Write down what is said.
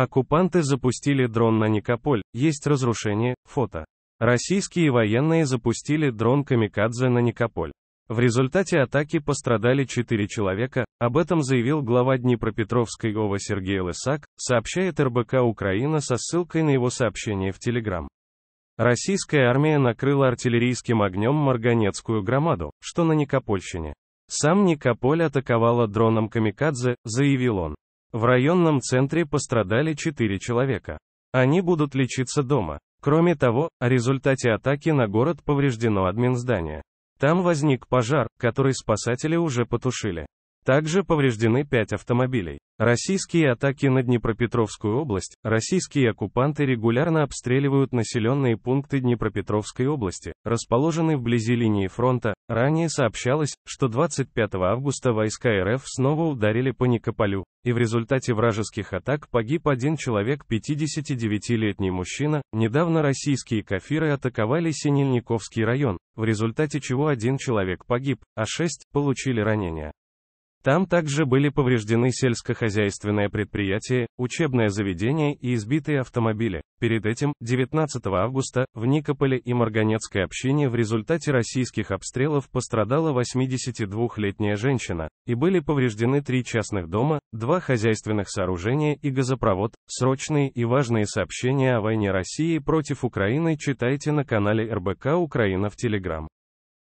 Оккупанты запустили дрон на Никополь, есть разрушение, фото. Российские военные запустили дрон «Камикадзе» на Никополь. В результате атаки пострадали 4 человека, об этом заявил глава Днепропетровской ОВА Сергей Лысак, сообщает РБК Украина со ссылкой на его сообщение в Телеграм. Российская армия накрыла артиллерийским огнем Марганецкую громаду, что на Никопольщине. Сам Никополь атаковала дроном «Камикадзе», заявил он. В районном центре пострадали 4 человека. Они будут лечиться дома. Кроме того, о результате атаки на город повреждено админздание. Там возник пожар, который спасатели уже потушили. Также повреждены пять автомобилей. Российские атаки на Днепропетровскую область. Российские оккупанты регулярно обстреливают населенные пункты Днепропетровской области, расположенные вблизи линии фронта. Ранее сообщалось, что 25 августа войска РФ снова ударили по Никополю, и в результате вражеских атак погиб один человек, 59-летний мужчина. Недавно российские кафиры атаковали Синельниковский район, в результате чего один человек погиб, а шесть получили ранения. Там также были повреждены сельскохозяйственное предприятие, учебное заведение и избитые автомобили. Перед этим, 19 августа, в Никополе и Марганецкой общине в результате российских обстрелов пострадала 82-летняя женщина, и были повреждены три частных дома, два хозяйственных сооружения и газопровод. Срочные и важные сообщения о войне России против Украины читайте на канале РБК Украина в Телеграм.